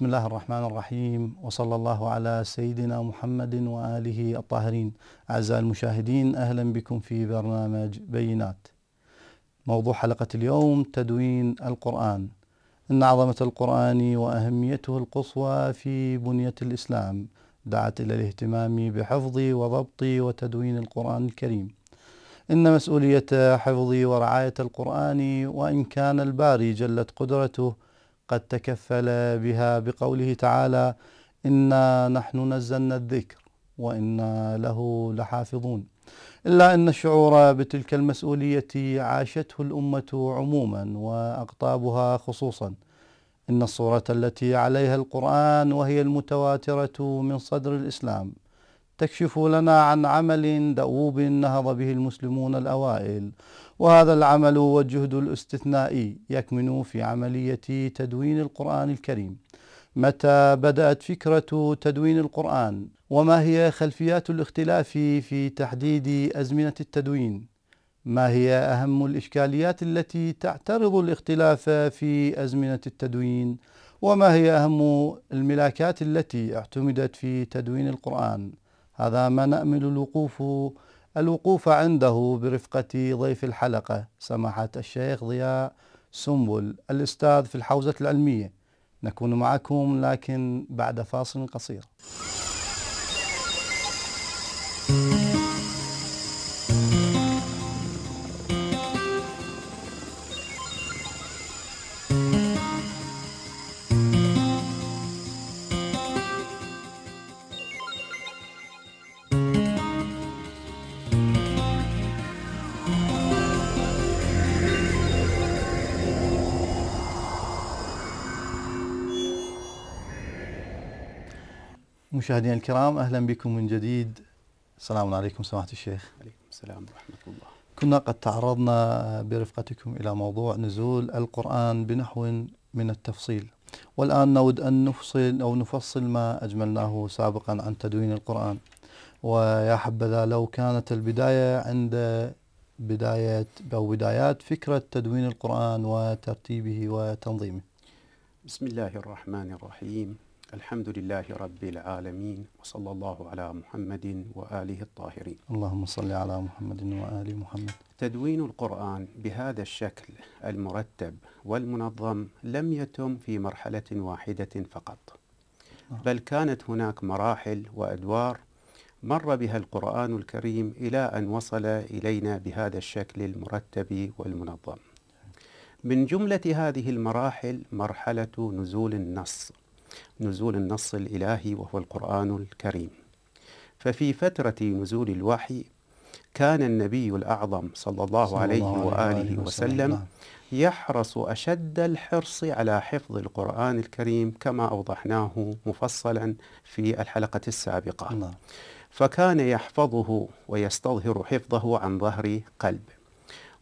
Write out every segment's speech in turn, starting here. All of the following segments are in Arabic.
بسم الله الرحمن الرحيم وصلى الله على سيدنا محمد وآله الطاهرين أعزائي المشاهدين أهلا بكم في برنامج بينات موضوع حلقة اليوم تدوين القرآن إن عظمة القرآن وأهميته القصوى في بنية الإسلام دعت إلى الاهتمام بحفظ وضبط وتدوين القرآن الكريم إن مسؤولية حفظ ورعاية القرآن وإن كان الباري جلت قدرته قد تكفل بها بقوله تعالى إنا نحن نزلنا الذكر وإنا له لحافظون إلا أن الشعور بتلك المسؤولية عاشته الأمة عموما وأقطابها خصوصا إن الصورة التي عليها القرآن وهي المتواترة من صدر الإسلام تكشف لنا عن عمل دؤوب نهض به المسلمون الأوائل وهذا العمل والجهد الاستثنائي يكمن في عملية تدوين القرآن الكريم متى بدأت فكرة تدوين القرآن وما هي خلفيات الاختلاف في تحديد أزمنة التدوين ما هي أهم الإشكاليات التي تعترض الاختلاف في أزمنة التدوين وما هي أهم الملاكات التي اعتمدت في تدوين القرآن هذا ما نأمل الوقوف الوقوف عنده برفقة ضيف الحلقة سماحة الشيخ ضياء سنبل الأستاذ في الحوزة العلمية نكون معكم لكن بعد فاصل قصير. thank you مشاهدينا الكرام اهلا بكم من جديد السلام عليكم سماحه الشيخ. عليكم السلام ورحمه الله. كنا قد تعرضنا برفقتكم الى موضوع نزول القران بنحو من التفصيل. والان نود ان نفصل او نفصل ما اجملناه سابقا عن تدوين القران. ويا حبذا لو كانت البدايه عند بدايه او بدايات فكره تدوين القران وترتيبه وتنظيمه. بسم الله الرحمن الرحيم. الحمد لله رب العالمين وصلى الله على محمد وآله الطاهرين اللهم صل على محمد وآل محمد تدوين القرآن بهذا الشكل المرتب والمنظم لم يتم في مرحلة واحدة فقط نعم. بل كانت هناك مراحل وأدوار مر بها القرآن الكريم إلى أن وصل إلينا بهذا الشكل المرتب والمنظم من جملة هذه المراحل مرحلة نزول النص نزول النص الإلهي وهو القرآن الكريم ففي فترة نزول الوحي كان النبي الأعظم صلى الله عليه وآله وسلم يحرص أشد الحرص على حفظ القرآن الكريم كما أوضحناه مفصلا في الحلقة السابقة الله. فكان يحفظه ويستظهر حفظه عن ظهر قلب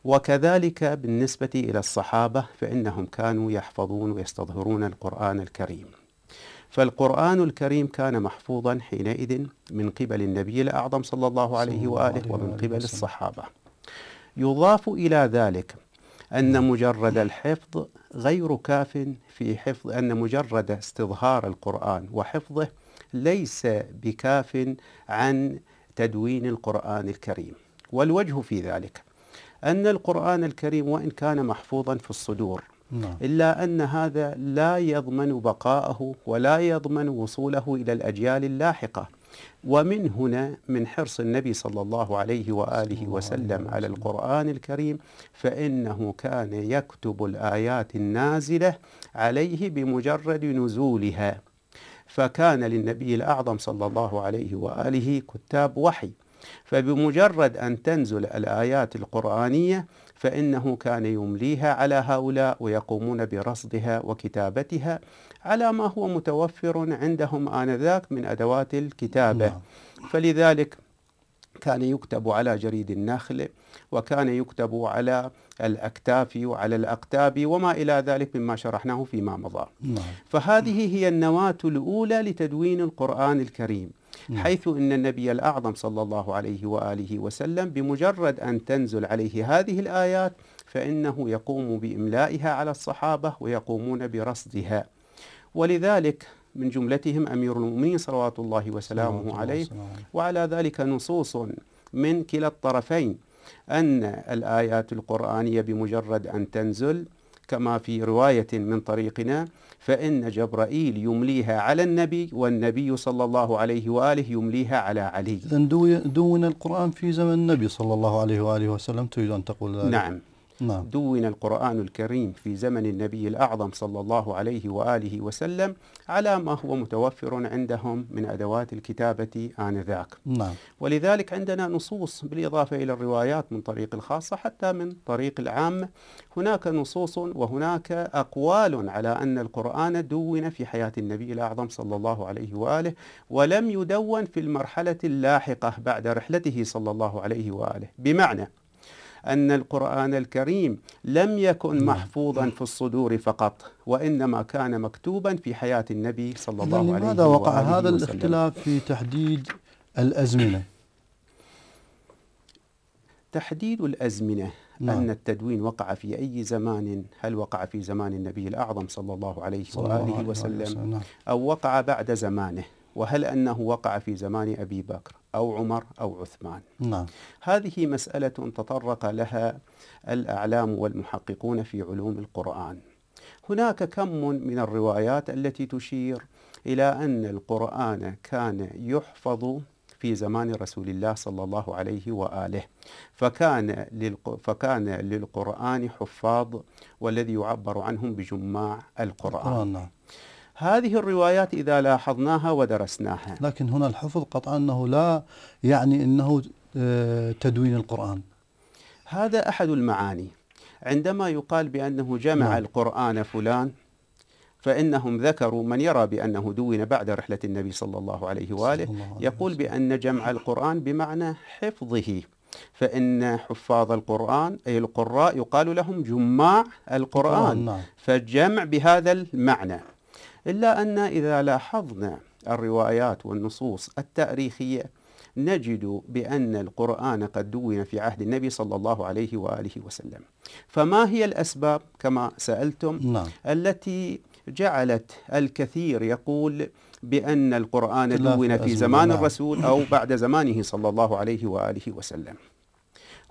وكذلك بالنسبة إلى الصحابة فإنهم كانوا يحفظون ويستظهرون القرآن الكريم فالقرآن الكريم كان محفوظا حينئذ من قبل النبي الأعظم صلى الله عليه وآله ومن قبل الصحابة يضاف إلى ذلك أن مجرد الحفظ غير كاف في حفظ أن مجرد استظهار القرآن وحفظه ليس بكاف عن تدوين القرآن الكريم والوجه في ذلك أن القرآن الكريم وإن كان محفوظا في الصدور نعم. إلا أن هذا لا يضمن بقاءه ولا يضمن وصوله إلى الأجيال اللاحقة ومن هنا من حرص النبي صلى الله عليه وآله وسلم على القرآن الكريم فإنه كان يكتب الآيات النازلة عليه بمجرد نزولها فكان للنبي الأعظم صلى الله عليه وآله كتاب وحي فبمجرد أن تنزل الآيات القرآنية فإنه كان يمليها على هؤلاء ويقومون برصدها وكتابتها على ما هو متوفر عندهم آنذاك من أدوات الكتابة نعم. فلذلك كان يكتب على جريد النخل وكان يكتب على الأكتاف وعلى الأقتاب وما إلى ذلك مما شرحناه فيما مضى نعم. فهذه هي النواة الأولى لتدوين القرآن الكريم نعم. حيث أن النبي الأعظم صلى الله عليه وآله وسلم بمجرد أن تنزل عليه هذه الآيات فإنه يقوم بإملائها على الصحابة ويقومون برصدها ولذلك من جملتهم أمير المؤمنين صلوات الله وسلامه عليه وعلى ذلك نصوص من كلا الطرفين أن الآيات القرآنية بمجرد أن تنزل كما في رواية من طريقنا فإن جبرائيل يمليها على النبي والنبي صلى الله عليه وآله يمليها على علي إذا دون القرآن في زمن النبي صلى الله عليه وآله وسلم تريد أن تقول ذلك نعم نعم. دون القرآن الكريم في زمن النبي الأعظم صلى الله عليه وآله وسلم على ما هو متوفر عندهم من أدوات الكتابة آنذاك نعم. ولذلك عندنا نصوص بالإضافة إلى الروايات من طريق الخاصة حتى من طريق العامة هناك نصوص وهناك أقوال على أن القرآن دون في حياة النبي الأعظم صلى الله عليه وآله ولم يدون في المرحلة اللاحقة بعد رحلته صلى الله عليه وآله بمعنى أن القرآن الكريم لم يكن نعم. محفوظا نعم. في الصدور فقط وإنما كان مكتوبا في حياة النبي صلى الله عليه وسلم لماذا وقع هذا الاختلاف في تحديد الأزمنة؟ تحديد الأزمنة نعم. أن التدوين وقع في أي زمان هل وقع في زمان النبي الأعظم صلى الله عليه صلى وآله الله عليه وسلم, وسلم نعم. أو وقع بعد زمانه وهل أنه وقع في زمان أبي بكر أو عمر أو عثمان نعم. هذه مسألة تطرق لها الأعلام والمحققون في علوم القرآن هناك كم من الروايات التي تشير إلى أن القرآن كان يحفظ في زمان رسول الله صلى الله عليه واله فكان فكان للقران حفاظ والذي يعبر عنهم بجماع القران نعم. هذه الروايات إذا لاحظناها ودرسناها لكن هنا الحفظ قطعا أنه لا يعني أنه آه، تدوين القرآن هذا أحد المعاني عندما يقال بأنه جمع نعم. القرآن فلان فإنهم ذكروا من يرى بأنه دون بعد رحلة النبي صلى الله عليه وآله الله عليه يقول بأن جمع القرآن بمعنى حفظه فإن حفاظ القرآن أي القراء يقال لهم جماع القرآن نعم. فجمع بهذا المعنى إلا أن إذا لاحظنا الروايات والنصوص التاريخية نجد بأن القرآن قد دون في عهد النبي صلى الله عليه وآله وسلم فما هي الأسباب كما سألتم نعم. التي جعلت الكثير يقول بأن القرآن دون في زمان نعم. الرسول أو بعد زمانه صلى الله عليه وآله وسلم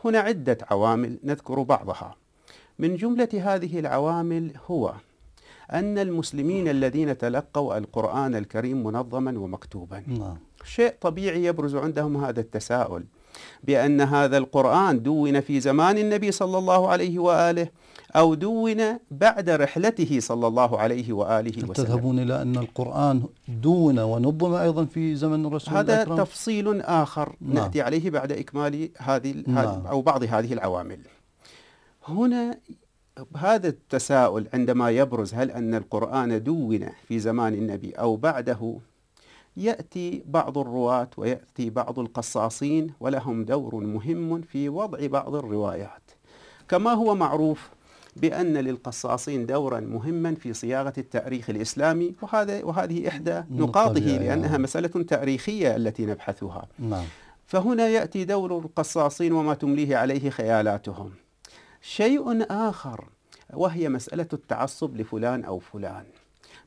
هنا عدة عوامل نذكر بعضها من جملة هذه العوامل هو أن المسلمين الذين تلقوا القرآن الكريم منظما ومكتوبا نعم. شيء طبيعي يبرز عندهم هذا التساؤل بأن هذا القرآن دون في زمان النبي صلى الله عليه وآله أو دون بعد رحلته صلى الله عليه وآله وسلم تذهبون إلى أن القرآن دون ونظم أيضا في زمن الرسول هذا الأكرم؟ تفصيل آخر نعم. نأتي عليه بعد إكمال هذه نعم. أو بعض هذه العوامل هنا هذا التساؤل عندما يبرز هل أن القرآن دون في زمان النبي أو بعده يأتي بعض الرواة ويأتي بعض القصاصين ولهم دور مهم في وضع بعض الروايات كما هو معروف بأن للقصاصين دورا مهما في صياغة التاريخ الإسلامي وهذا وهذه إحدى نقاطه يعني. لأنها مسألة تاريخية التي نبحثها نعم. فهنا يأتي دور القصاصين وما تمليه عليه خيالاتهم شيء آخر وهي مسألة التعصب لفلان أو فلان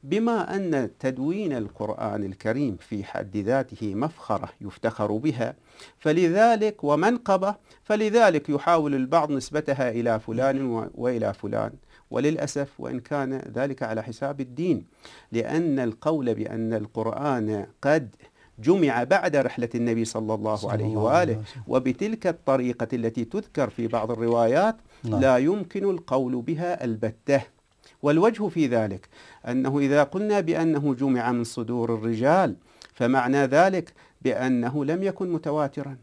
بما أن تدوين القرآن الكريم في حد ذاته مفخرة يفتخر بها فلذلك ومنقبة فلذلك يحاول البعض نسبتها إلى فلان وإلى فلان وللأسف وإن كان ذلك على حساب الدين لأن القول بأن القرآن قد جمع بعد رحلة النبي صلى الله عليه وآله وبتلك الطريقة التي تذكر في بعض الروايات نعم. لا يمكن القول بها البتة والوجه في ذلك أنه إذا قلنا بأنه جمع من صدور الرجال فمعنى ذلك بأنه لم يكن متواترا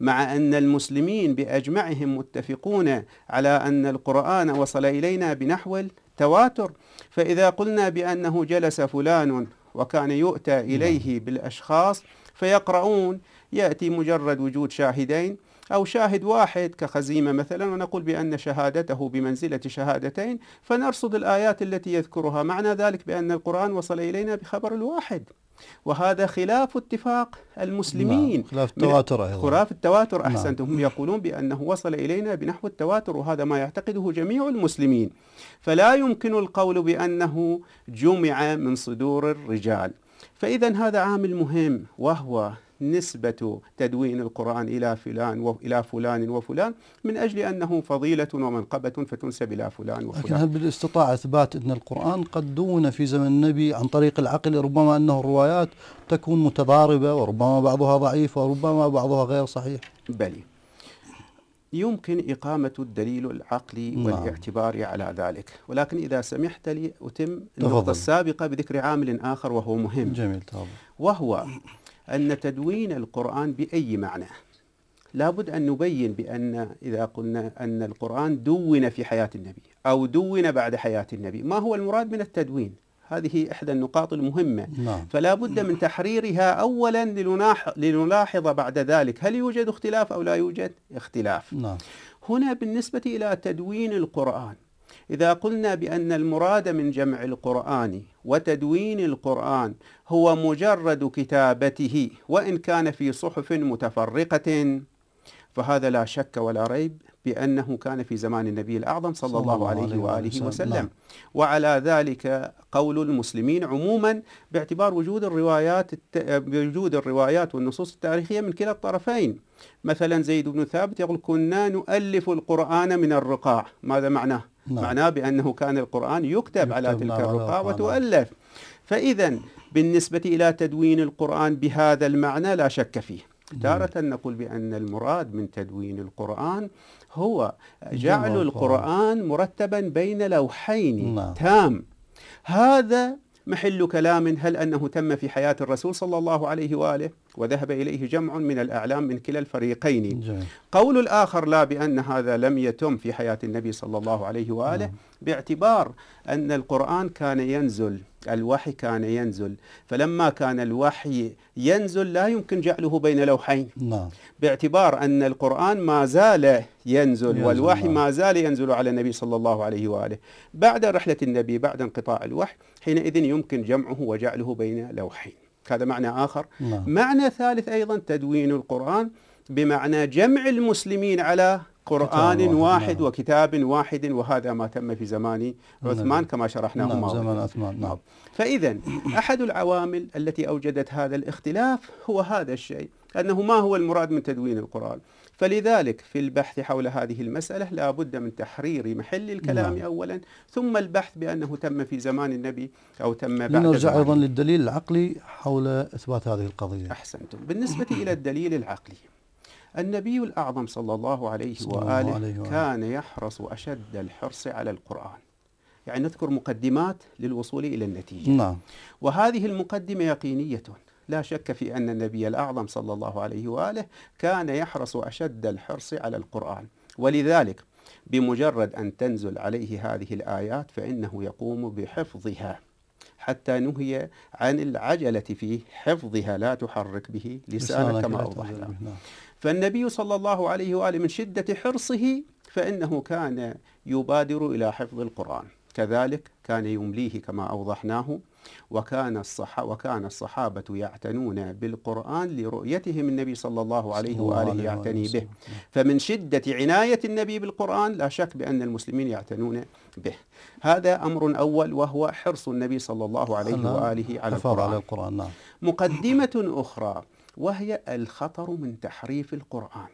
مع أن المسلمين بأجمعهم متفقون على أن القرآن وصل إلينا بنحو التواتر فإذا قلنا بأنه جلس فلان وكان يؤتى نعم. إليه بالأشخاص فيقرؤون يأتي مجرد وجود شاهدين أو شاهد واحد كخزيمة مثلا ونقول بأن شهادته بمنزلة شهادتين فنرصد الآيات التي يذكرها معنى ذلك بأن القرآن وصل إلينا بخبر الواحد وهذا خلاف اتفاق المسلمين نعم. خلاف التواتر أيضا خلاف التواتر أحسنت نعم. هم يقولون بأنه وصل إلينا بنحو التواتر وهذا ما يعتقده جميع المسلمين فلا يمكن القول بأنه جمع من صدور الرجال فإذا هذا عامل مهم وهو نسبة تدوين القرآن إلى فلان وإلى فلان وفلان من أجل أنه فضيلة ومنقبة فتنسب إلى فلان وفلان لكن هل بالاستطاعة إثبات أن القرآن قد دون في زمن النبي عن طريق العقل ربما أنه الروايات تكون متضاربة وربما بعضها ضعيف وربما بعضها غير صحيح بلي يمكن إقامة الدليل العقلي نعم. والاعتبار على ذلك ولكن إذا سمحت لي أتم النقطة السابقة بذكر عامل آخر وهو مهم جميل طبعا. وهو أن تدوين القرآن بأي معنى لابد أن نبين بأن إذا قلنا أن القرآن دون في حياة النبي أو دون بعد حياة النبي ما هو المراد من التدوين هذه إحدى النقاط المهمة نعم. فلا بد من تحريرها أولا لنلاحظ بعد ذلك هل يوجد اختلاف أو لا يوجد اختلاف نعم. هنا بالنسبة إلى تدوين القرآن إذا قلنا بأن المراد من جمع القرآن وتدوين القرآن هو مجرد كتابته وإن كان في صحف متفرقة فهذا لا شك ولا ريب بأنه كان في زمان النبي الأعظم صلى, الله عليه, وآله وسلم, وسلم. وعلى ذلك قول المسلمين عموما باعتبار وجود الروايات الت... بوجود الروايات والنصوص التاريخية من كلا الطرفين مثلا زيد بن ثابت يقول كنا نؤلف القرآن من الرقاع ماذا معناه؟ نعم. معناه بأنه كان القرآن يكتب, يكتب على تلك الرقعة وتؤلف فإذا بالنسبة إلى تدوين القرآن بهذا المعنى لا شك فيه نعم. تارة نقول بأن المراد من تدوين القرآن هو جعل القرآن مرتبا بين لوحين نعم. تام هذا محل كلام هل أنه تم في حياة الرسول صلى الله عليه وآله وذهب إليه جمع من الأعلام من كلا الفريقين جميل. قول الآخر لا بأن هذا لم يتم في حياة النبي صلى الله عليه وآله نعم. باعتبار أن القرآن كان ينزل الوحي كان ينزل فلما كان الوحي ينزل لا يمكن جعله بين لوحين نعم. باعتبار أن القرآن ما زال ينزل, والوحي نعم. ما زال ينزل على النبي صلى الله عليه وآله بعد رحلة النبي بعد انقطاع الوحي حينئذ يمكن جمعه وجعله بين لوحين هذا معنى آخر نعم. معنى ثالث أيضا تدوين القرآن بمعنى جمع المسلمين على قرآن واحد نعم. وكتاب واحد وهذا ما تم في زمان عثمان نعم. كما شرحناه نعم ماضي. زمان عثمان نعم. فإذا أحد العوامل التي أوجدت هذا الاختلاف هو هذا الشيء أنه ما هو المراد من تدوين القرآن فلذلك في البحث حول هذه المسألة لا بد من تحرير محل الكلام نعم. أولا ثم البحث بأنه تم في زمان النبي أو تم بعد لنرجع أيضا للدليل العقلي حول إثبات هذه القضية أحسنتم بالنسبة إلى الدليل العقلي النبي الأعظم صلى الله عليه صلى الله عليه وآله كان يحرص أشد الحرص على القرآن يعني نذكر مقدمات للوصول إلى النتيجة نعم. وهذه المقدمة يقينية لا شك في أن النبي الأعظم صلى الله عليه وآله كان يحرص أشد الحرص على القرآن ولذلك بمجرد أن تنزل عليه هذه الآيات فإنه يقوم بحفظها حتى نهي عن العجلة في حفظها لا تحرك به لسانك كما أوضحنا فالنبي صلى الله عليه وآله من شدة حرصه فإنه كان يبادر إلى حفظ القرآن كذلك كان يمليه كما أوضحناه وكان الصحابة وكان الصحابة يعتنون بالقرآن لرؤيتهم النبي صلى الله عليه وآله يعتني به فمن شدة عناية النبي بالقرآن لا شك بأن المسلمين يعتنون به هذا أمر أول وهو حرص النبي صلى الله عليه نعم. وآله على على القرآن. نعم. مقدمة أخرى وهي الخطر من تحريف القرآن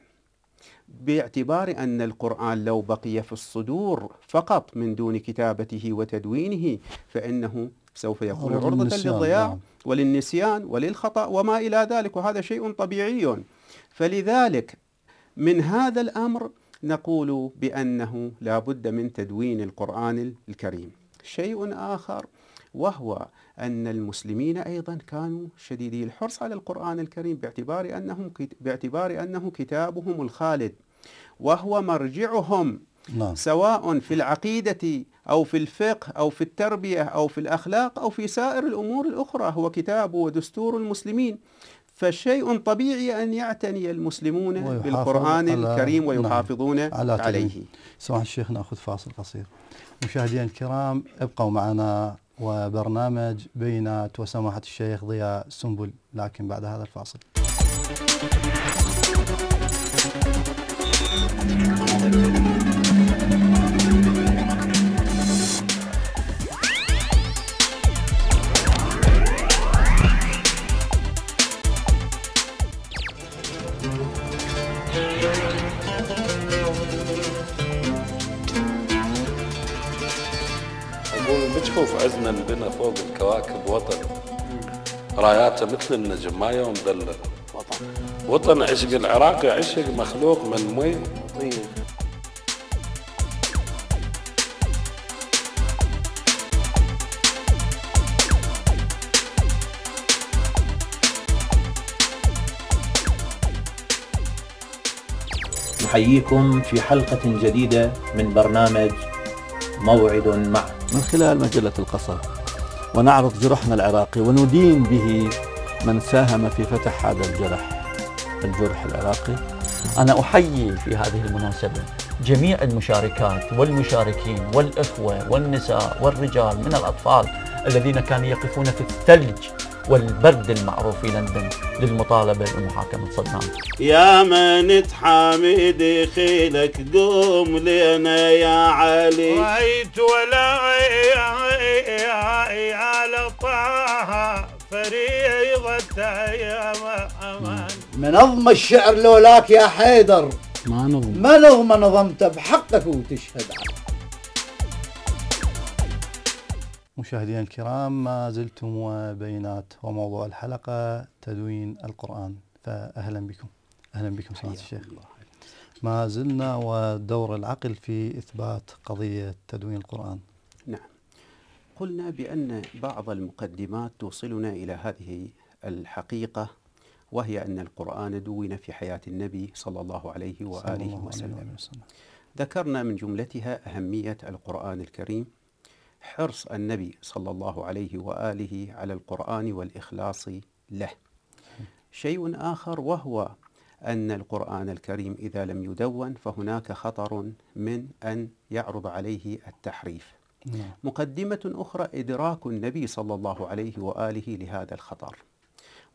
باعتبار أن القرآن لو بقي في الصدور فقط من دون كتابته وتدوينه فإنه سوف يكون عرضة للضياع نعم. وللنسيان وللخطأ وما إلى ذلك وهذا شيء طبيعي فلذلك من هذا الأمر نقول بأنه لا بد من تدوين القرآن الكريم شيء آخر وهو أن المسلمين أيضا كانوا شديدي الحرص على القرآن الكريم باعتبار أنهم باعتبار أنه كتابهم الخالد وهو مرجعهم لا. نعم. سواء في العقيدة أو في الفقه أو في التربية أو في الأخلاق أو في سائر الأمور الأخرى هو كتاب ودستور المسلمين فشيء طبيعي أن يعتني المسلمون بالقرآن على الكريم ويحافظون نعم على عليه سواء الشيخ نأخذ فاصل قصير مشاهدينا الكرام ابقوا معنا وبرنامج بينات وسماحة الشيخ ضياء سنبل لكن بعد هذا الفاصل شوف عزنا بنا فوق الكواكب وطن راياته مثل النجم ما يوم دل وطن وطن عشق العراقي عشق مخلوق من مي نحييكم في حلقة جديدة من برنامج موعد مع من خلال مجلة القصر ونعرض جرحنا العراقي وندين به من ساهم في فتح هذا الجرح الجرح العراقي أنا أحيي في هذه المناسبة جميع المشاركات والمشاركين والإخوة والنساء والرجال من الأطفال الذين كانوا يقفون في الثلج والبرد المعروف في لندن للمطالبة بمحاكمة صدام يا من تحامي دخيلك قوم لنا يا علي رأيت ولا على طه فريضة يا أمان منظم الشعر لولاك يا حيدر ما نظم ما نظم نظمته بحقك وتشهد عليه مشاهدينا الكرام ما زلتم وبينات وموضوع الحلقة تدوين القرآن فأهلا بكم أهلا بكم سماحة الشيخ ما زلنا ودور العقل في إثبات قضية تدوين القرآن نعم قلنا بأن بعض المقدمات توصلنا إلى هذه الحقيقة وهي أن القرآن دون في حياة النبي صلى الله عليه وآله صلى الله وسلم ذكرنا من جملتها أهمية القرآن الكريم حرص النبي صلى الله عليه واله على القران والاخلاص له. شيء اخر وهو ان القران الكريم اذا لم يدون فهناك خطر من ان يعرض عليه التحريف. نعم. مقدمه اخرى ادراك النبي صلى الله عليه واله لهذا الخطر.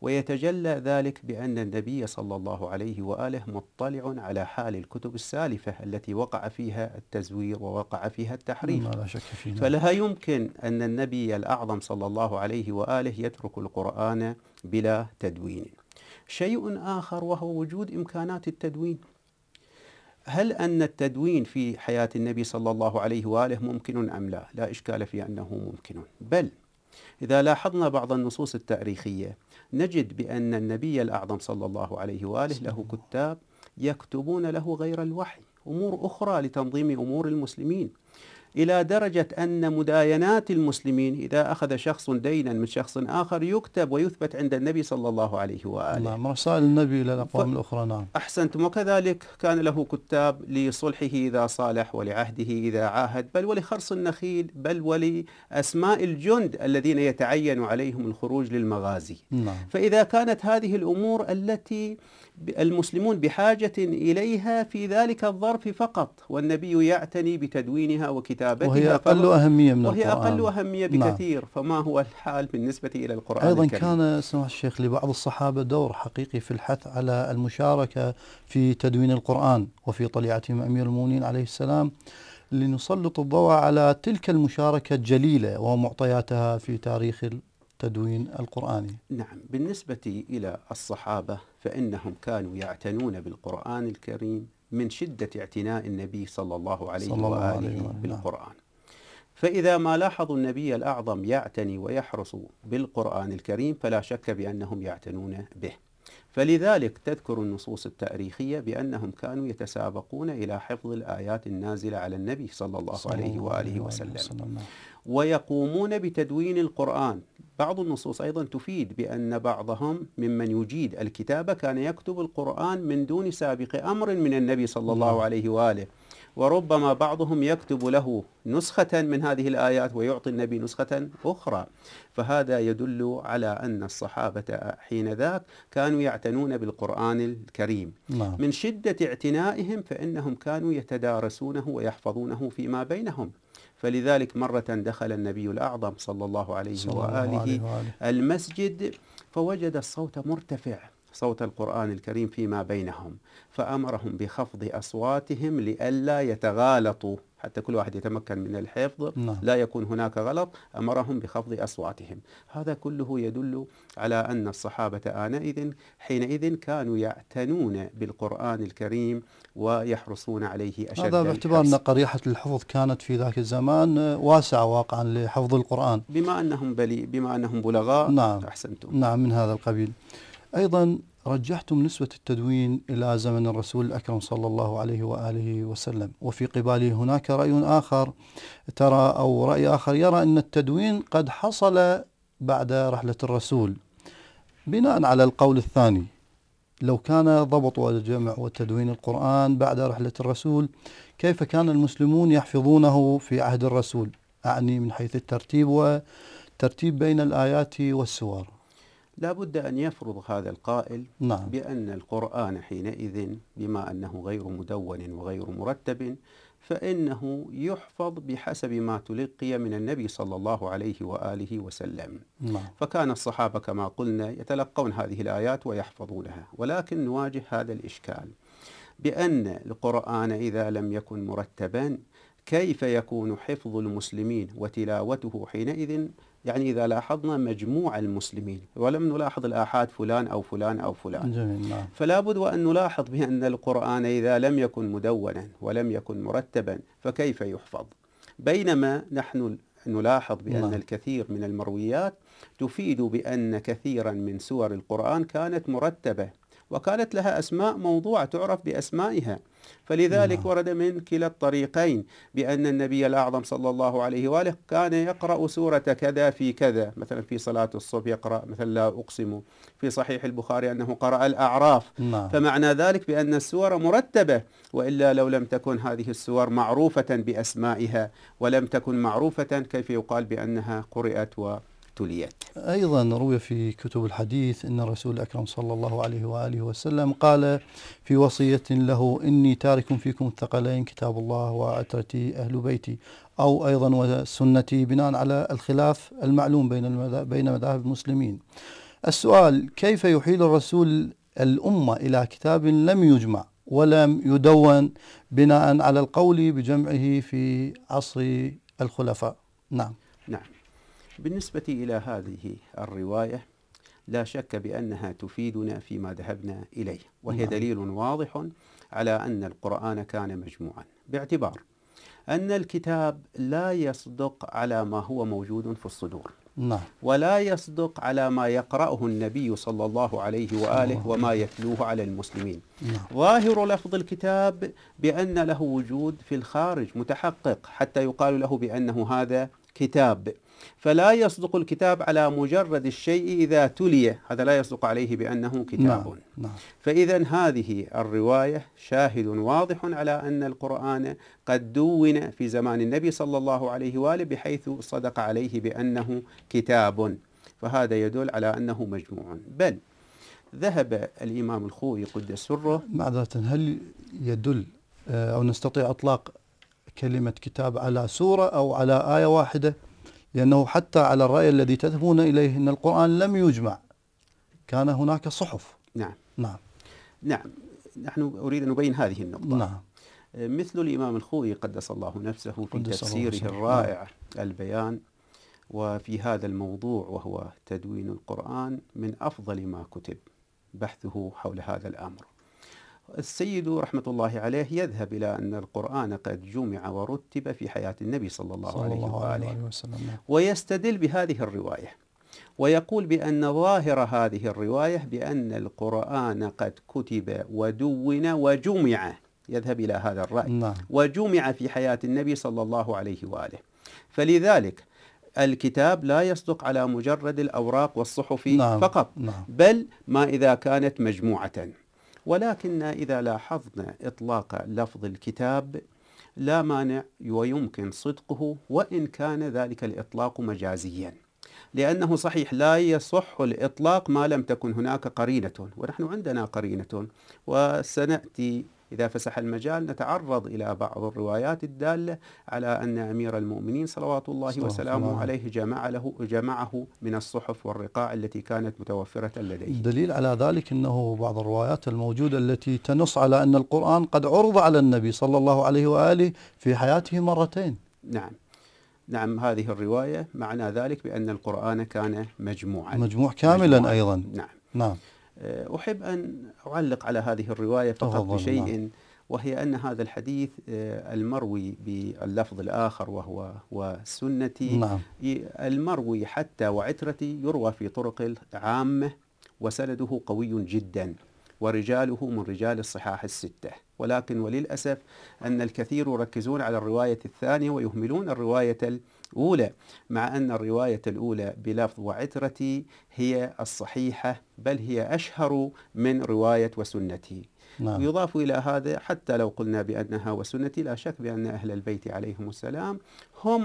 ويتجلى ذلك بأن النبي صلى الله عليه وآله مطلع على حال الكتب السالفة التي وقع فيها التزوير ووقع فيها التحريف لا شك فلا يمكن أن النبي الأعظم صلى الله عليه وآله يترك القرآن بلا تدوين شيء آخر وهو وجود إمكانات التدوين هل أن التدوين في حياة النبي صلى الله عليه وآله ممكن أم لا؟ لا إشكال في أنه ممكن بل إذا لاحظنا بعض النصوص التاريخية نجد بأن النبي الأعظم صلى الله عليه وآله له كتاب يكتبون له غير الوحي أمور أخرى لتنظيم أمور المسلمين إلى درجة أن مداينات المسلمين إذا أخذ شخص دينا من شخص آخر يكتب ويثبت عند النبي صلى الله عليه وآله نعم رسائل النبي إلى الأقوام الأخرى نعم أحسنتم وكذلك كان له كتاب لصلحه إذا صالح ولعهده إذا عاهد بل ولخرص النخيل بل ولأسماء الجند الذين يتعين عليهم الخروج للمغازي نعم. فإذا كانت هذه الأمور التي المسلمون بحاجة إليها في ذلك الظرف فقط والنبي يعتني بتدوينها وكتابها كتابتها وهي أقل أهمية من وهي القرآن وهي أقل أهمية نعم. بكثير نعم. فما هو الحال بالنسبة إلى القرآن أيضا الكريم. كان سماحة الشيخ لبعض الصحابة دور حقيقي في الحث على المشاركة في تدوين القرآن وفي طليعتهم أمير المؤمنين عليه السلام لنسلط الضوء على تلك المشاركة الجليلة ومعطياتها في تاريخ التدوين القرآني نعم بالنسبة إلى الصحابة فإنهم كانوا يعتنون بالقرآن الكريم من شدة اعتناء النبي صلى الله عليه صلى الله وآله عليه بالقرآن فإذا ما لاحظوا النبي الأعظم يعتني ويحرص بالقرآن الكريم فلا شك بأنهم يعتنون به فلذلك تذكر النصوص التاريخية بأنهم كانوا يتسابقون إلى حفظ الآيات النازلة على النبي صلى الله صلى عليه وآله وسلم ويقومون بتدوين القرآن بعض النصوص أيضا تفيد بأن بعضهم ممن يجيد الكتابة كان يكتب القرآن من دون سابق أمر من النبي صلى الله نعم. عليه وآله وربما بعضهم يكتب له نسخة من هذه الآيات ويعطي النبي نسخة أخرى فهذا يدل على أن الصحابة حين ذاك كانوا يعتنون بالقرآن الكريم الله. نعم. من شدة اعتنائهم فإنهم كانوا يتدارسونه ويحفظونه فيما بينهم فلذلك مرة دخل النبي الأعظم صلى الله عليه, صلى الله عليه وآله, وآله المسجد فوجد الصوت مرتفع صوت القرآن الكريم فيما بينهم فأمرهم بخفض أصواتهم لئلا يتغالطوا حتى كل واحد يتمكن من الحفظ نعم. لا يكون هناك غلط أمرهم بخفض أصواتهم هذا كله يدل على أن الصحابة آنئذ حينئذ كانوا يعتنون بالقرآن الكريم ويحرصون عليه أشد هذا باعتبار أن قريحة الحفظ كانت في ذاك الزمان واسعة واقعا لحفظ القرآن بما أنهم بلي بما أنهم بلغاء نعم. أحسنتم نعم من هذا القبيل أيضا رجحتم نسبة التدوين إلى زمن الرسول الأكرم صلى الله عليه وآله وسلم وفي قبالي هناك رأي آخر ترى أو رأي آخر يرى أن التدوين قد حصل بعد رحلة الرسول بناء على القول الثاني لو كان ضبط الجمع وتدوين القرآن بعد رحلة الرسول كيف كان المسلمون يحفظونه في عهد الرسول أعني من حيث الترتيب والترتيب بين الآيات والسور لا بد أن يفرض هذا القائل نعم. بأن القرآن حينئذ بما أنه غير مدون وغير مرتب فإنه يحفظ بحسب ما تلقي من النبي صلى الله عليه وآله وسلم نعم. فكان الصحابة كما قلنا يتلقون هذه الآيات ويحفظونها ولكن نواجه هذا الإشكال بأن القرآن إذا لم يكن مرتبا كيف يكون حفظ المسلمين وتلاوته حينئذ يعني إذا لاحظنا مجموع المسلمين ولم نلاحظ الآحاد فلان أو فلان أو فلان جميل. نعم. فلا بد أن نلاحظ بأن القرآن إذا لم يكن مدونا ولم يكن مرتبا فكيف يحفظ بينما نحن نلاحظ بأن الله. نعم. الكثير من المرويات تفيد بأن كثيرا من سور القرآن كانت مرتبة وقالت لها أسماء موضوعة تعرف بأسمائها فلذلك الله. نعم. ورد من كلا الطريقين بأن النبي الأعظم صلى الله عليه وآله كان يقرأ سورة كذا في كذا مثلا في صلاة الصبح يقرأ مثلا لا أقسم في صحيح البخاري أنه قرأ الأعراف الله. نعم. فمعنى ذلك بأن السور مرتبة وإلا لو لم تكن هذه السور معروفة بأسمائها ولم تكن معروفة كيف يقال بأنها قرئت و التحتليات أيضا روي في كتب الحديث أن الرسول الأكرم صلى الله عليه وآله وسلم قال في وصية له إني تارك فيكم الثقلين كتاب الله وعترتي أهل بيتي أو أيضا وسنتي بناء على الخلاف المعلوم بين بين مذاهب المسلمين السؤال كيف يحيل الرسول الأمة إلى كتاب لم يجمع ولم يدون بناء على القول بجمعه في عصر الخلفاء نعم بالنسبة إلى هذه الرواية لا شك بأنها تفيدنا فيما ذهبنا إليه وهي نعم. دليل واضح على أن القرآن كان مجموعا باعتبار أن الكتاب لا يصدق على ما هو موجود في الصدور نعم. ولا يصدق على ما يقرأه النبي صلى الله عليه وآله نعم. وما يتلوه على المسلمين نعم. ظاهر لفظ الكتاب بأن له وجود في الخارج متحقق حتى يقال له بأنه هذا كتاب فلا يصدق الكتاب على مجرد الشيء إذا تلي هذا لا يصدق عليه بأنه نعم، كتاب نعم. نعم. فإذا هذه الرواية شاهد واضح على أن القرآن قد دون في زمان النبي صلى الله عليه وآله بحيث صدق عليه بأنه كتاب فهذا يدل على أنه مجموع بل ذهب الإمام الخوي قدس سره معذرة هل يدل آه، أو نستطيع أطلاق كلمة كتاب على سورة أو على آية واحدة لأنه حتى على الرأي الذي تذهبون إليه أن القرآن لم يجمع كان هناك صحف نعم نعم نعم نحن أريد أن أبين هذه النقطة نعم آه، مثل الإمام الخوي قدس الله نفسه في تفسيره نعم. الرائع البيان وفي هذا الموضوع وهو تدوين القرآن من أفضل ما كتب بحثه حول هذا الأمر السيد رحمة الله عليه يذهب إلى أن القرآن قد جمع ورتب في حياة النبي صلى الله, صلى الله عليه وآله وسلم ويستدل بهذه الرواية ويقول بأن ظاهر هذه الرواية بأن القرآن قد كتب ودون وجمع يذهب إلى هذا الرأي نعم. وجمع في حياة النبي صلى الله عليه وآله فلذلك الكتاب لا يصدق على مجرد الأوراق والصحف نعم. فقط نعم. بل ما إذا كانت مجموعة ولكن إذا لاحظنا إطلاق لفظ الكتاب لا مانع ويمكن صدقه وإن كان ذلك الإطلاق مجازيا لأنه صحيح لا يصح الإطلاق ما لم تكن هناك قرينة ونحن عندنا قرينة وسنأتي إذا فسح المجال نتعرض إلى بعض الروايات الدالة على أن أمير المؤمنين صلوات الله وسلامه الله. عليه جمع له جمعه من الصحف والرقاع التي كانت متوفرة لديه دليل على ذلك أنه بعض الروايات الموجودة التي تنص على أن القرآن قد عرض على النبي صلى الله عليه وآله في حياته مرتين نعم نعم هذه الرواية معنى ذلك بأن القرآن كان مجموعا مجموع كاملا مجموعاً. أيضا نعم نعم آه، أحب أن أعلق على هذه الرواية فقط نعم. بشيء وهي أن هذا الحديث آه، المروي باللفظ الآخر وهو وسنتي نعم. المروي حتى وعترتي يروى في طرق عامة وسنده قوي جدا ورجاله من رجال الصحاح الستة ولكن وللأسف أن الكثير يركزون على الرواية الثانية ويهملون الرواية الأولى مع أن الرواية الأولى بلفظ وعترتي هي الصحيحة بل هي أشهر من رواية وسنتي نعم. ويضاف إلى هذا حتى لو قلنا بأنها وسنتي لا شك بأن أهل البيت عليهم السلام هم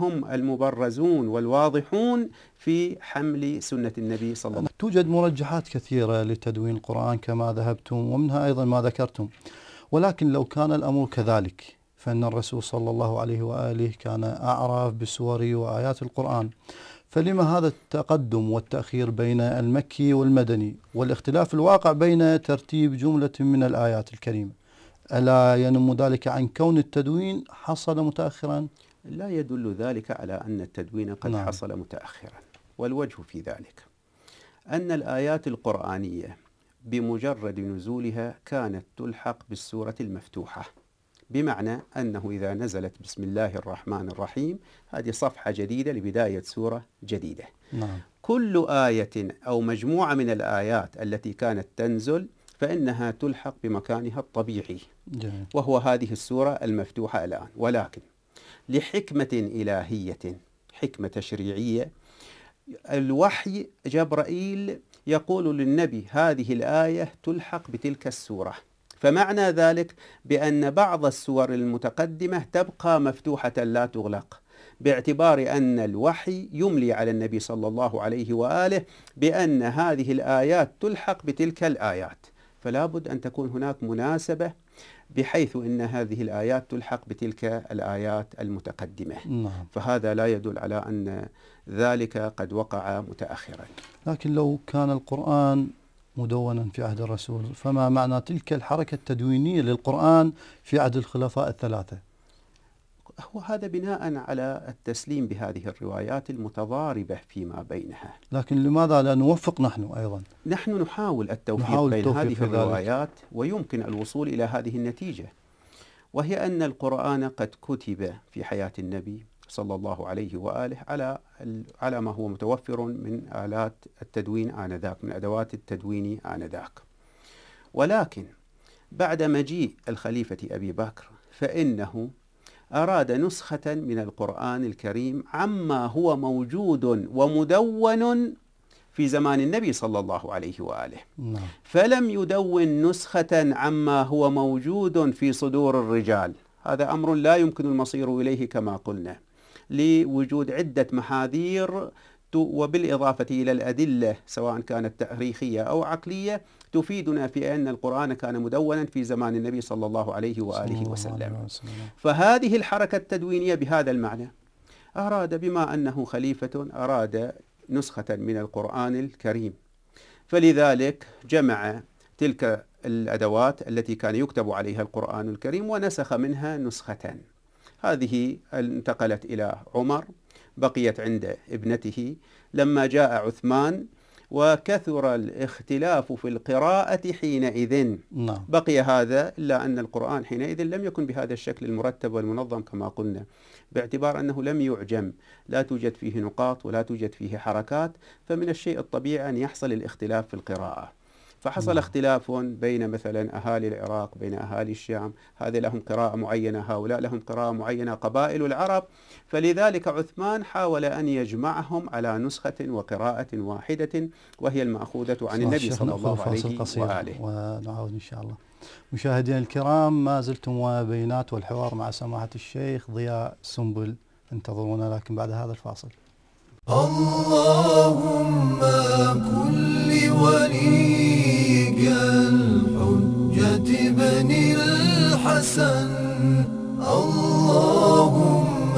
هم المبرزون والواضحون في حمل سنة النبي صلى الله عليه وسلم توجد مرجحات كثيرة لتدوين القرآن كما ذهبتم ومنها أيضا ما ذكرتم ولكن لو كان الأمر كذلك فإن الرسول صلى الله عليه وآله كان أعرف بسور وآيات القرآن فلما هذا التقدم والتأخير بين المكي والمدني والاختلاف الواقع بين ترتيب جملة من الآيات الكريمة ألا ينم ذلك عن كون التدوين حصل متأخرا؟ لا يدل ذلك على أن التدوين قد نعم. حصل متأخرا والوجه في ذلك أن الآيات القرآنية بمجرد نزولها كانت تلحق بالسورة المفتوحة بمعنى أنه إذا نزلت بسم الله الرحمن الرحيم هذه صفحة جديدة لبداية سورة جديدة نعم. كل آية أو مجموعة من الآيات التي كانت تنزل فإنها تلحق بمكانها الطبيعي جميل. وهو هذه السورة المفتوحة الآن ولكن لحكمة إلهية حكمة تشريعية الوحي جبرائيل يقول للنبي هذه الآية تلحق بتلك السورة فمعنى ذلك بأن بعض السور المتقدمة تبقى مفتوحة لا تغلق باعتبار أن الوحي يملي على النبي صلى الله عليه وآله بأن هذه الآيات تلحق بتلك الآيات فلا بد أن تكون هناك مناسبة بحيث أن هذه الآيات تلحق بتلك الآيات المتقدمة نعم. فهذا لا يدل على أن ذلك قد وقع متأخرا لكن لو كان القرآن مدونا في عهد الرسول فما معنى تلك الحركة التدوينية للقرآن في عهد الخلفاء الثلاثة هو هذا بناء على التسليم بهذه الروايات المتضاربة فيما بينها لكن لماذا لا نوفق نحن أيضا؟ نحن نحاول التوفيق نحاول بين التوفيق هذه الروايات ويمكن الوصول إلى هذه النتيجة وهي أن القرآن قد كتب في حياة النبي صلى الله عليه واله على على ما هو متوفر من الات التدوين انذاك من ادوات التدوين انذاك. ولكن بعد مجيء الخليفه ابي بكر فانه اراد نسخه من القران الكريم عما هو موجود ومدون في زمان النبي صلى الله عليه واله نعم. فلم يدون نسخه عما هو موجود في صدور الرجال هذا امر لا يمكن المصير اليه كما قلنا لوجود عدة محاذير وبالإضافة إلى الأدلة سواء كانت تاريخية أو عقلية تفيدنا في أن القرآن كان مدونا في زمان النبي صلى الله عليه وآله الله وسلم فهذه الحركة التدوينية بهذا المعنى أراد بما أنه خليفة أراد نسخة من القرآن الكريم فلذلك جمع تلك الأدوات التي كان يكتب عليها القرآن الكريم ونسخ منها نسخة هذه انتقلت إلى عمر بقيت عند ابنته لما جاء عثمان وكثر الاختلاف في القراءة حينئذ نعم. بقي هذا إلا أن القرآن حينئذ لم يكن بهذا الشكل المرتب والمنظم كما قلنا باعتبار أنه لم يعجم لا توجد فيه نقاط ولا توجد فيه حركات فمن الشيء الطبيعي أن يحصل الاختلاف في القراءة فحصل نعم. اختلاف بين مثلا أهالي العراق بين أهالي الشام هذه لهم قراءة معينة هؤلاء لهم قراءة معينة قبائل العرب فلذلك عثمان حاول أن يجمعهم على نسخة وقراءة واحدة وهي المأخوذة عن النبي صلى الله عليه وآله ونعود إن شاء الله مشاهدينا الكرام ما زلتم وبينات والحوار مع سماحة الشيخ ضياء سنبل انتظرونا لكن بعد هذا الفاصل اللهم كل وليك الحجة بن الحسن اللهم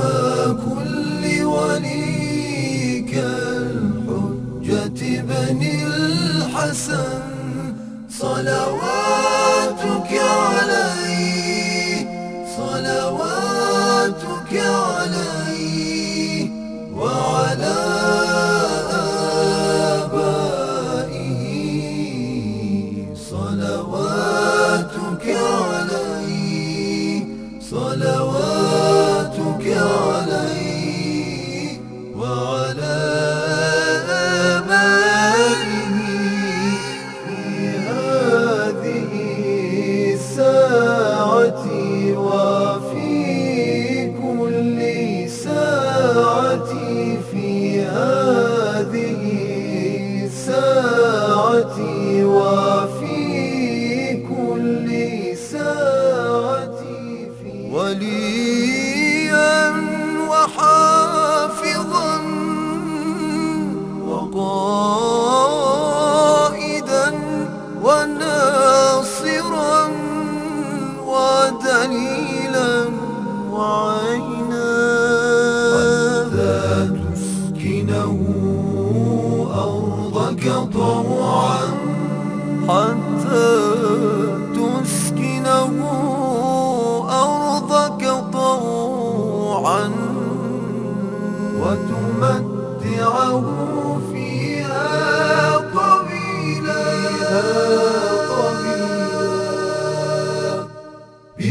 كل وليك الحجة بن الحسن صلواتك عليه صلوات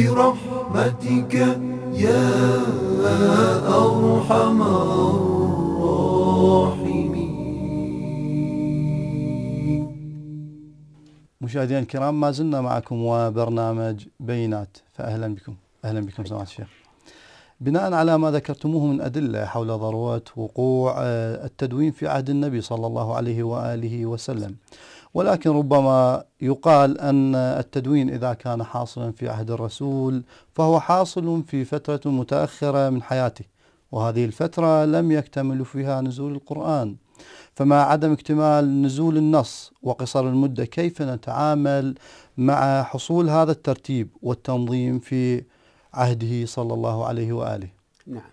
برحمتك يا أرحم الراحمين مشاهدينا الكرام ما زلنا معكم وبرنامج بينات فأهلا بكم أهلا بكم سماحة الشيخ بناء على ما ذكرتموه من أدلة حول ضرورة وقوع آه، التدوين في عهد النبي صلى الله عليه وآله وسلم ولكن ربما يقال أن التدوين إذا كان حاصلا في عهد الرسول فهو حاصل في فترة متأخرة من حياته وهذه الفترة لم يكتمل فيها نزول القرآن فمع عدم اكتمال نزول النص وقصر المدة كيف نتعامل مع حصول هذا الترتيب والتنظيم في عهده صلى الله عليه وآله نعم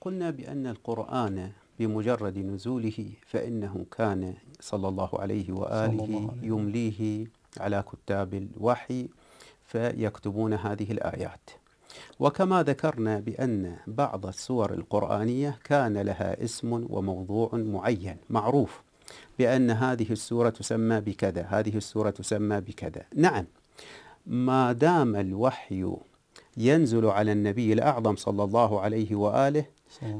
قلنا بأن القرآن بمجرد نزوله فإنه كان صلى الله عليه وآله يمليه على كتاب الوحي فيكتبون هذه الآيات وكما ذكرنا بأن بعض السور القرآنية كان لها اسم وموضوع معين معروف بأن هذه السورة تسمى بكذا هذه السورة تسمى بكذا نعم ما دام الوحي ينزل على النبي الأعظم صلى الله عليه وآله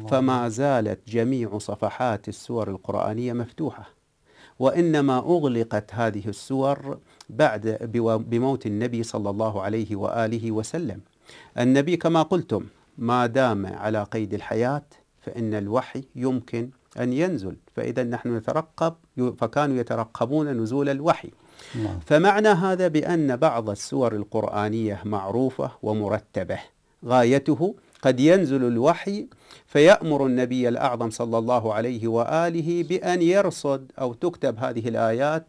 فما زالت جميع صفحات السور القرآنية مفتوحة وإنما أغلقت هذه السور بعد بموت النبي صلى الله عليه وآله وسلم النبي كما قلتم ما دام على قيد الحياة فإن الوحي يمكن أن ينزل فإذا نحن نترقب فكانوا يترقبون نزول الوحي نعم. فمعنى هذا بأن بعض السور القرآنية معروفة ومرتبة غايته قد ينزل الوحي فيأمر النبي الأعظم صلى الله عليه وآله بأن يرصد أو تكتب هذه الآيات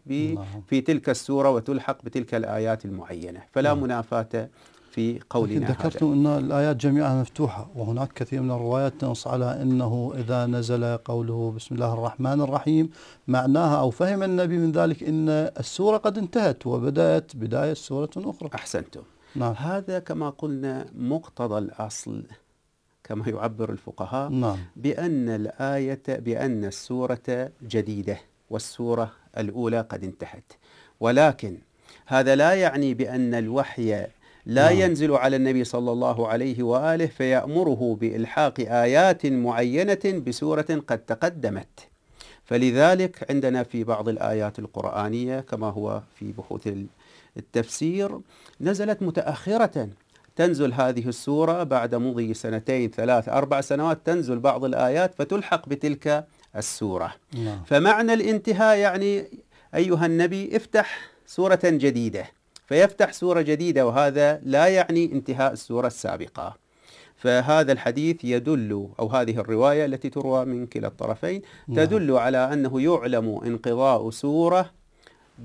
في تلك السورة وتلحق بتلك الآيات المعينة فلا نعم. منافاة في قولنا ذكرت أن الآيات جميعا مفتوحة وهناك كثير من الروايات تنص على أنه إذا نزل قوله بسم الله الرحمن الرحيم معناها أو فهم النبي من ذلك أن السورة قد انتهت وبدأت بداية سورة أخرى أحسنتم نعم. هذا كما قلنا مقتضى الأصل كما يعبر الفقهاء نعم. بأن الآية بأن السورة جديدة والسورة الأولى قد انتهت ولكن هذا لا يعني بأن الوحي لا نعم. ينزل على النبي صلى الله عليه وآله فيأمره بإلحاق آيات معينة بسورة قد تقدمت فلذلك عندنا في بعض الآيات القرآنية كما هو في بحوث التفسير نزلت متأخرة تنزل هذه السورة بعد مضي سنتين ثلاث أربع سنوات تنزل بعض الآيات فتلحق بتلك السورة لا. نعم. فمعنى الانتهاء يعني أيها النبي افتح سورة جديدة فيفتح سورة جديدة وهذا لا يعني انتهاء السورة السابقة فهذا الحديث يدل أو هذه الرواية التي تروى من كلا الطرفين نعم. تدل على أنه يعلم انقضاء سورة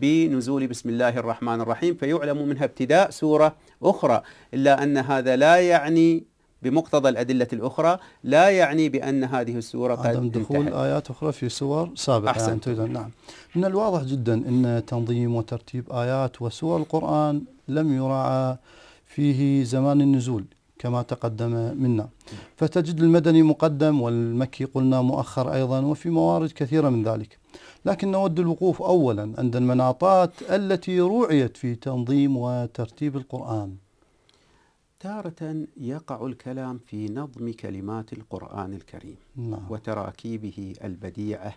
بنزول بسم الله الرحمن الرحيم فيعلم منها ابتداء سورة أخرى إلا أن هذا لا يعني بمقتضى الأدلة الأخرى لا يعني بأن هذه السورة قد دخول آيات أخرى في سور سابقة أحسن يعني نعم من الواضح جدا أن تنظيم وترتيب آيات وسور القرآن لم يراعى فيه زمان النزول كما تقدم منا فتجد المدني مقدم والمكي قلنا مؤخر أيضا وفي موارد كثيرة من ذلك لكن نود الوقوف أولا عند المناطات التي روعيت في تنظيم وترتيب القرآن تارة يقع الكلام في نظم كلمات القرآن الكريم نعم. وتراكيبه البديعة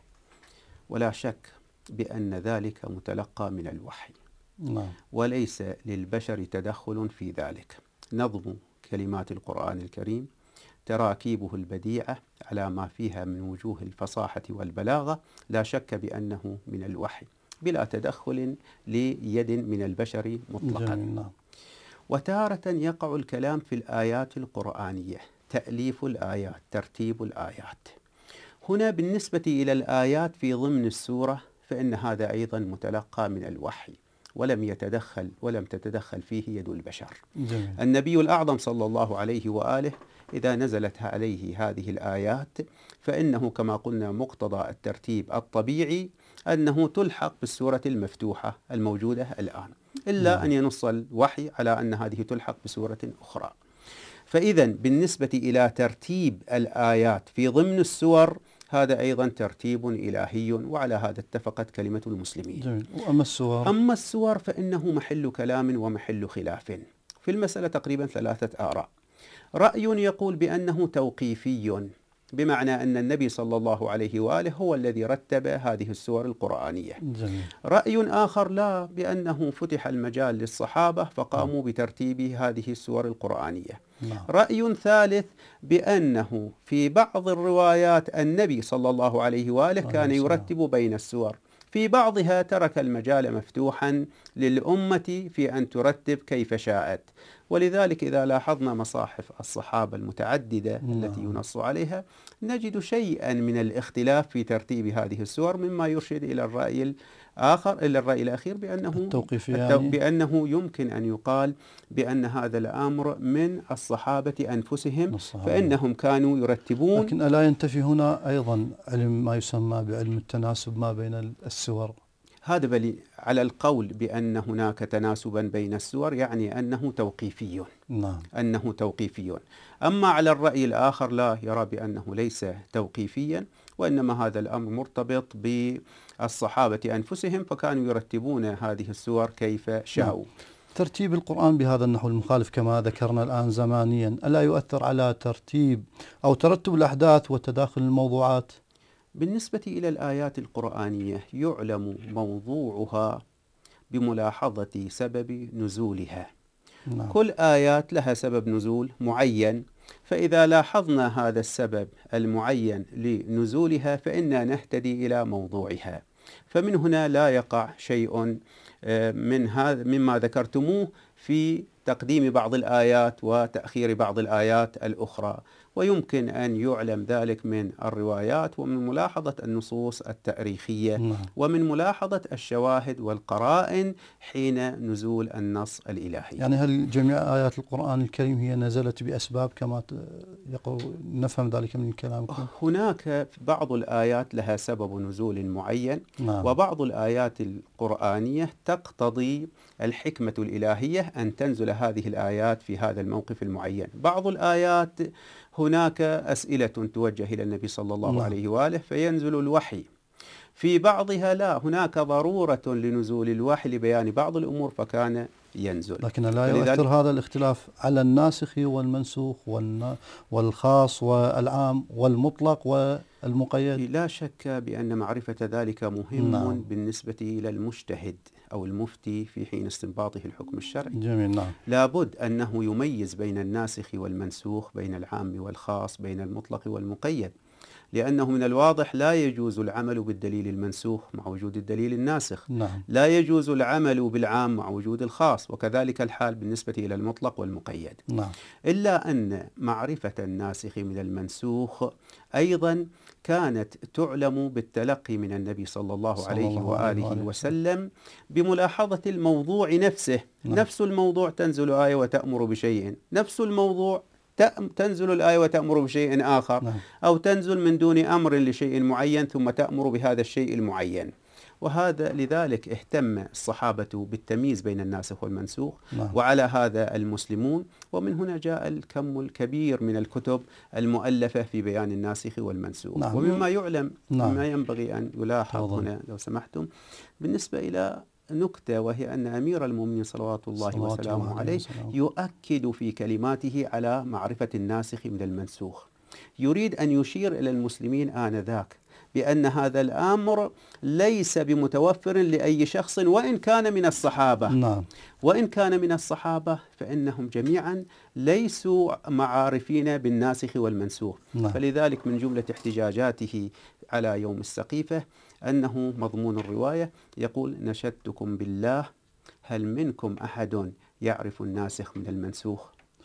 ولا شك بأن ذلك متلقى من الوحي نعم. وليس للبشر تدخل في ذلك نظم كلمات القرآن الكريم تراكيبه البديعة على ما فيها من وجوه الفصاحة والبلاغة لا شك بأنه من الوحي بلا تدخل ليد من البشر مطلقا نعم. وتارة يقع الكلام في الآيات القرآنية تأليف الآيات ترتيب الآيات هنا بالنسبة إلى الآيات في ضمن السورة فإن هذا أيضا متلقى من الوحي ولم يتدخل ولم تتدخل فيه يد البشر جميل. النبي الأعظم صلى الله عليه وآله إذا نزلت عليه هذه الآيات فإنه كما قلنا مقتضى الترتيب الطبيعي أنه تلحق بالسورة المفتوحة الموجودة الآن إلا أن ينص الوحي على أن هذه تلحق بسورة أخرى فإذا بالنسبة إلى ترتيب الآيات في ضمن السور هذا أيضا ترتيب إلهي وعلى هذا اتفقت كلمة المسلمين جميل. وأما السور أما السور فإنه محل كلام ومحل خلاف في المسألة تقريبا ثلاثة آراء رأي يقول بأنه توقيفي بمعنى أن النبي صلى الله عليه وآله هو الذي رتب هذه السور القرآنية جميل. رأي آخر لا بأنه فتح المجال للصحابة فقاموا م. بترتيب هذه السور القرآنية لا. نعم. رأي ثالث بأنه في بعض الروايات النبي صلى الله عليه وآله كان يرتب بين السور في بعضها ترك المجال مفتوحا للأمة في أن ترتب كيف شاءت ولذلك إذا لاحظنا مصاحف الصحابة المتعددة نعم. التي ينص عليها نجد شيئا من الاختلاف في ترتيب هذه السور مما يرشد إلى الرأي آخر إلا الرأي الأخير بأنه التوقيف يعني بأنه يمكن أن يقال بأن هذا الأمر من الصحابة أنفسهم الصحابة. فإنهم كانوا يرتبون لكن ألا ينتفي هنا أيضا علم ما يسمى بعلم التناسب ما بين السور هذا بل على القول بأن هناك تناسبا بين السور يعني أنه توقيفي نعم. أنه توقيفي أما على الرأي الآخر لا يرى بأنه ليس توقيفيا وإنما هذا الأمر مرتبط ب الصحابة أنفسهم فكانوا يرتبون هذه السور كيف شاءوا نعم. ترتيب القرآن بهذا النحو المخالف كما ذكرنا الآن زمانيا ألا يؤثر على ترتيب أو ترتب الأحداث وتداخل الموضوعات بالنسبة إلى الآيات القرآنية يعلم موضوعها بملاحظة سبب نزولها نعم. كل آيات لها سبب نزول معين فإذا لاحظنا هذا السبب المعين لنزولها فإنا نهتدي إلى موضوعها فمن هنا لا يقع شيء آه، من هذا مما ذكرتموه في تقديم بعض الآيات وتأخير بعض الآيات الأخرى ويمكن أن يعلم ذلك من الروايات ومن ملاحظة النصوص التاريخية نعم. ومن ملاحظة الشواهد والقرائن حين نزول النص الإلهي يعني هل جميع آيات القرآن الكريم هي نزلت بأسباب كما نفهم ذلك من كلامكم هناك بعض الآيات لها سبب نزول معين نعم. وبعض الآيات القرآنية تقتضي الحكمة الإلهية أن تنزل هذه الآيات في هذا الموقف المعين بعض الآيات هنا هناك أسئلة توجه إلى النبي صلى الله م. نعم. عليه وآله فينزل الوحي في بعضها لا هناك ضرورة لنزول الوحي لبيان بعض الأمور فكان ينزل لكن لا يؤثر هذا الاختلاف على الناسخ والمنسوخ والخاص والعام والمطلق و المقيد لا شك بأن معرفة ذلك مهم نعم. بالنسبة إلى المجتهد أو المفتي في حين استنباطه الحكم الشرعي جميل نعم لابد أنه يميز بين الناسخ والمنسوخ بين العام والخاص بين المطلق والمقيد لأنه من الواضح لا يجوز العمل بالدليل المنسوخ مع وجود الدليل الناسخ نعم. لا يجوز العمل بالعام مع وجود الخاص وكذلك الحال بالنسبة إلى المطلق والمقيد نعم. إلا أن معرفة الناسخ من المنسوخ أيضا كانت تعلم بالتلقي من النبي صلى الله صلى عليه الله وآله عليه وسلم بملاحظة الموضوع نفسه نعم. نفس الموضوع تنزل آية وتأمر بشيء نفس الموضوع تنزل الآية وتأمر بشيء آخر نعم. أو تنزل من دون أمر لشيء معين ثم تأمر بهذا الشيء المعين وهذا لذلك اهتم الصحابة بالتمييز بين الناسخ والمنسوخ نعم. وعلى هذا المسلمون ومن هنا جاء الكم الكبير من الكتب المؤلفة في بيان الناسخ والمنسوخ نعم. ومما يعلم نعم. ما ينبغي أن يلاحظ طبعا. هنا لو سمحتم بالنسبة إلى نكتة وهي أن أمير المؤمنين صلوات الله صلوات وسلامه الله عليه يؤكد في كلماته على معرفة الناسخ من المنسوخ يريد أن يشير إلى المسلمين آنذاك بأن هذا الأمر ليس بمتوفر لأي شخص وإن كان من الصحابة نعم. وإن كان من الصحابة فإنهم جميعا ليسوا معارفين بالناسخ والمنسوخ نعم. فلذلك من جملة احتجاجاته على يوم السقيفة أنه مضمون الرواية يقول نشدتكم بالله هل منكم أحد يعرف الناسخ من المنسوخ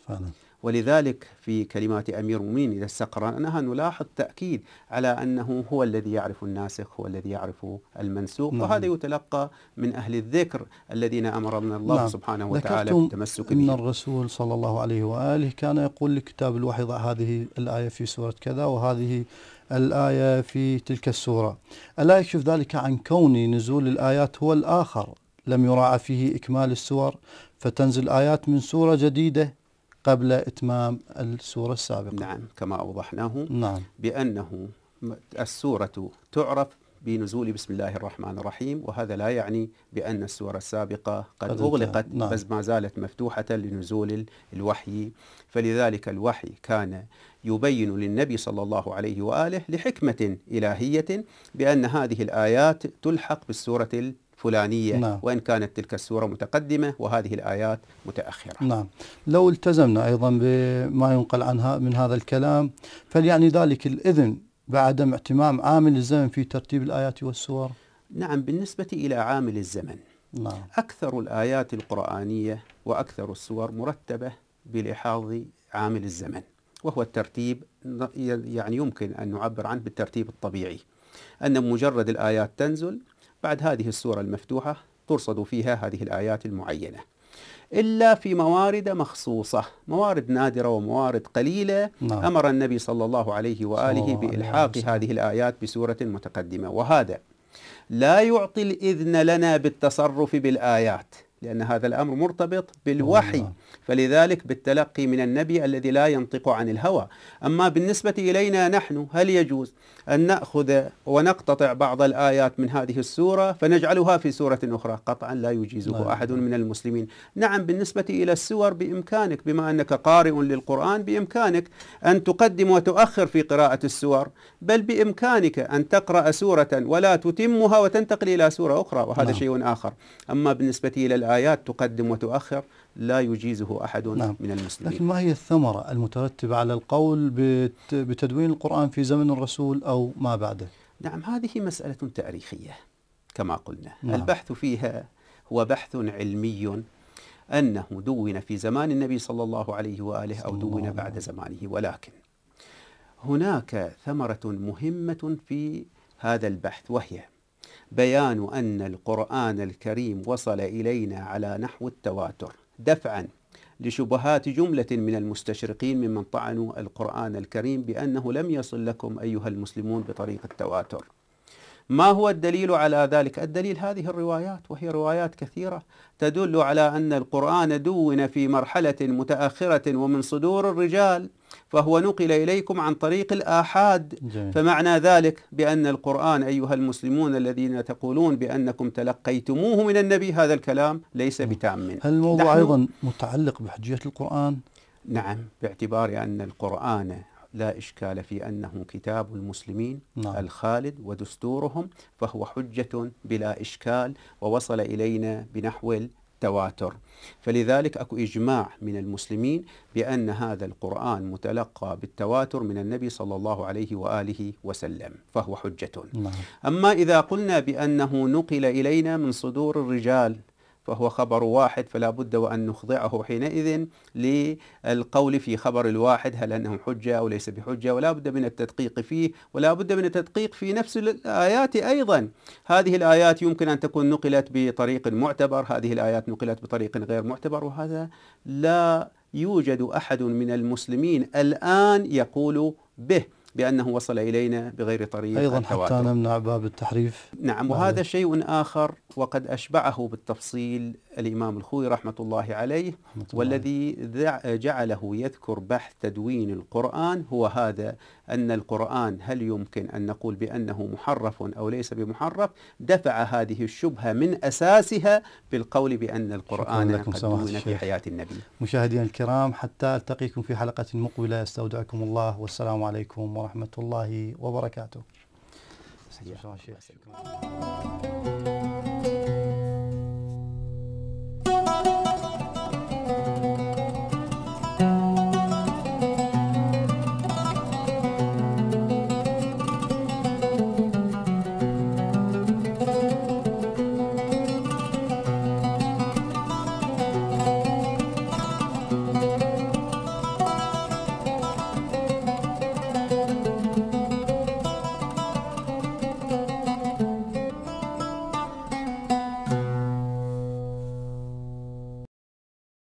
فعلا. ولذلك في كلمات أمير المؤمنين إذا استقرأناها نلاحظ تأكيد على أنه هو الذي يعرف الناسخ هو الذي يعرف المنسوخ نعم. وهذا يتلقى من أهل الذكر الذين أمرنا الله نعم. سبحانه وتعالى بالتمسك به أن الرسول صلى الله عليه وآله كان يقول لكتاب الوحي هذه الآية في سورة كذا وهذه الآية في تلك السورة ألا يكشف ذلك عن كون نزول الآيات هو الآخر لم يراعى فيه إكمال السور فتنزل آيات من سورة جديدة قبل إتمام السورة السابقة نعم كما أوضحناه نعم بأنه السورة تعرف بنزول بسم الله الرحمن الرحيم وهذا لا يعني بأن السورة السابقة قد, قد أغلقت نعم. بس ما زالت مفتوحة لنزول الوحي فلذلك الوحي كان يبين للنبي صلى الله عليه وآله لحكمة إلهية بأن هذه الآيات تلحق بالسورة فلانية نعم. وإن كانت تلك السورة متقدمة وهذه الآيات متأخرة نعم لو التزمنا أيضا بما ينقل عنها من هذا الكلام فليعني ذلك الإذن بعدم اهتمام عامل الزمن في ترتيب الآيات والسور نعم بالنسبة إلى عامل الزمن نعم. أكثر الآيات القرآنية وأكثر السور مرتبة بلحاظ عامل الزمن وهو الترتيب يعني يمكن أن نعبر عنه بالترتيب الطبيعي أن مجرد الآيات تنزل بعد هذه السورة المفتوحة ترصد فيها هذه الآيات المعينة إلا في موارد مخصوصة موارد نادرة وموارد قليلة نعم. أمر النبي صلى الله عليه وآله الله بإلحاق هذه الآيات بسورة متقدمة وهذا لا يعطي الإذن لنا بالتصرف بالآيات لأن هذا الأمر مرتبط بالوحي فلذلك بالتلقي من النبي الذي لا ينطق عن الهوى أما بالنسبة إلينا نحن هل يجوز أن نأخذ ونقتطع بعض الآيات من هذه السورة فنجعلها في سورة أخرى قطعا لا يجيزه أحد من المسلمين نعم بالنسبة إلى السور بإمكانك بما أنك قارئ للقرآن بإمكانك أن تقدم وتؤخر في قراءة السور بل بإمكانك أن تقرأ سورة ولا تتمها وتنتقل إلى سورة أخرى وهذا نعم. شيء آخر أما بالنسبة إلى الآيات آيات تقدم وتؤخر لا يجيزه أحد نعم. من المسلمين لكن ما هي الثمرة المترتبة على القول بتدوين القرآن في زمن الرسول أو ما بعده نعم هذه مسألة تاريخية كما قلنا نعم. البحث فيها هو بحث علمي أنه دون في زمان النبي صلى الله عليه وآله أو دون بعد زمانه ولكن هناك ثمرة مهمة في هذا البحث وهي بيان أن القرآن الكريم وصل إلينا على نحو التواتر دفعا لشبهات جملة من المستشرقين ممن طعنوا القرآن الكريم بأنه لم يصل لكم أيها المسلمون بطريق التواتر ما هو الدليل على ذلك؟ الدليل هذه الروايات وهي روايات كثيرة تدل على أن القرآن دون في مرحلة متأخرة ومن صدور الرجال فهو نقل إليكم عن طريق الآحاد جميل. فمعنى ذلك بأن القرآن أيها المسلمون الذين تقولون بأنكم تلقيتموه من النبي هذا الكلام ليس نعم. بتام هل الموضوع أيضا متعلق بحجية القرآن؟ نعم باعتبار أن القرآن لا إشكال في أنه كتاب المسلمين نعم. الخالد ودستورهم فهو حجة بلا إشكال ووصل إلينا بنحو التواتر فلذلك أكو إجماع من المسلمين بأن هذا القرآن متلقى بالتواتر من النبي صلى الله عليه وآله وسلم فهو حجة نعم. أما إذا قلنا بأنه نقل إلينا من صدور الرجال فهو خبر واحد فلا بد وأن نخضعه حينئذ للقول في خبر الواحد هل أنه حجة أو ليس بحجة ولا بد من التدقيق فيه ولا بد من التدقيق في نفس الآيات أيضا هذه الآيات يمكن أن تكون نقلت بطريق معتبر هذه الآيات نقلت بطريق غير معتبر وهذا لا يوجد أحد من المسلمين الآن يقول به بأنه وصل إلينا بغير طريق أيضا حتى نمنع باب التحريف نعم،, نعم وهذا شيء آخر وقد أشبعه بالتفصيل الإمام الخوي رحمة الله عليه رحمة الله. والذي جعله يذكر بحث تدوين القرآن هو هذا أن القرآن هل يمكن أن نقول بأنه محرف أو ليس بمحرف دفع هذه الشبهة من أساسها بالقول بأن القرآن قد دون في حياة النبي مشاهدينا الكرام حتى ألتقيكم في حلقة مقبلة استودعكم الله والسلام عليكم ورحمة الله وبركاته شكرا شكرا.